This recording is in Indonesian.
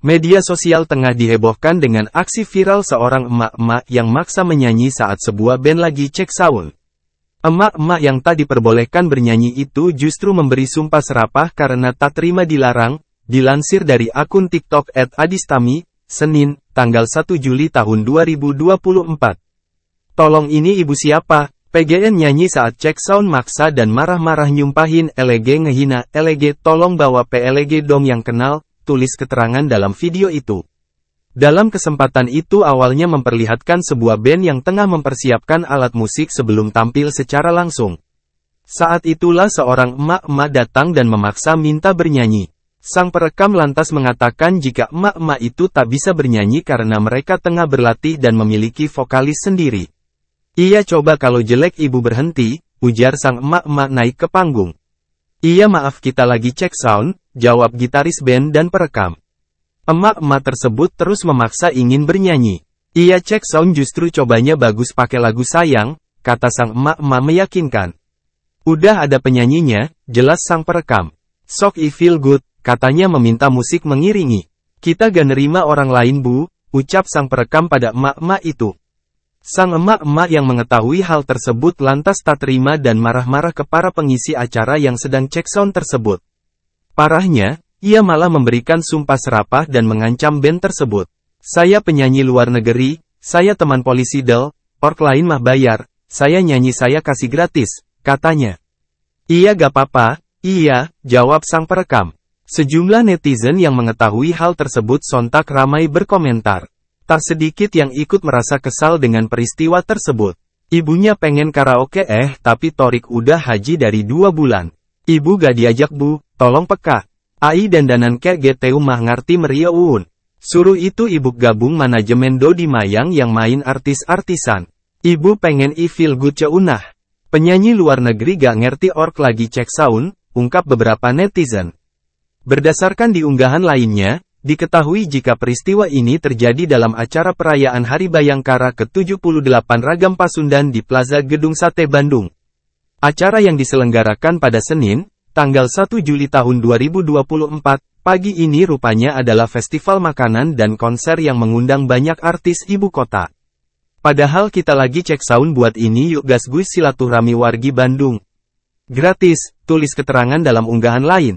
Media sosial tengah dihebohkan dengan aksi viral seorang emak-emak yang maksa menyanyi saat sebuah band lagi cek sound. Emak-emak yang tak diperbolehkan bernyanyi itu justru memberi sumpah serapah karena tak terima dilarang, dilansir dari akun TikTok at Adistami, Senin, tanggal 1 Juli tahun 2024. Tolong ini ibu siapa? PGN nyanyi saat cek sound maksa dan marah-marah nyumpahin LG ngehina, LG tolong bawa PLG dong yang kenal, tulis keterangan dalam video itu. Dalam kesempatan itu awalnya memperlihatkan sebuah band yang tengah mempersiapkan alat musik sebelum tampil secara langsung. Saat itulah seorang emak-emak datang dan memaksa minta bernyanyi. Sang perekam lantas mengatakan jika emak-emak itu tak bisa bernyanyi karena mereka tengah berlatih dan memiliki vokalis sendiri. Ia coba kalau jelek ibu berhenti, ujar sang emak-emak naik ke panggung. Iya maaf kita lagi cek sound, jawab gitaris band dan perekam. Emak-emak tersebut terus memaksa ingin bernyanyi. Iya cek sound justru cobanya bagus pakai lagu sayang, kata sang emak-emak meyakinkan. Udah ada penyanyinya, jelas sang perekam. Sok I feel good, katanya meminta musik mengiringi. Kita gak nerima orang lain bu, ucap sang perekam pada emak-emak itu. Sang emak-emak yang mengetahui hal tersebut lantas tak terima dan marah-marah ke para pengisi acara yang sedang cek sound tersebut. Parahnya, ia malah memberikan sumpah serapah dan mengancam band tersebut. Saya penyanyi luar negeri, saya teman polisi Del, ork lain mah bayar, saya nyanyi saya kasih gratis, katanya. Iya gak apa-apa, iya, jawab sang perekam. Sejumlah netizen yang mengetahui hal tersebut sontak ramai berkomentar. Tak sedikit yang ikut merasa kesal dengan peristiwa tersebut. Ibunya pengen karaoke eh, tapi Torik udah haji dari dua bulan. Ibu gak diajak bu, tolong peka. Ai dan danan ke GTU mah ngerti meria Suruh itu ibu gabung manajemen Dodi Mayang yang main artis-artisan. Ibu pengen i feel good ceunah. Penyanyi luar negeri gak ngerti ork lagi cek saun, ungkap beberapa netizen. Berdasarkan diunggahan lainnya, Diketahui jika peristiwa ini terjadi dalam acara perayaan Hari Bayangkara ke-78 Ragam Pasundan di Plaza Gedung Sate Bandung. Acara yang diselenggarakan pada Senin, tanggal 1 Juli tahun 2024, pagi ini rupanya adalah festival makanan dan konser yang mengundang banyak artis ibu kota. Padahal kita lagi cek sound buat ini yuk gas gue silaturahmi wargi Bandung. Gratis, tulis keterangan dalam unggahan lain.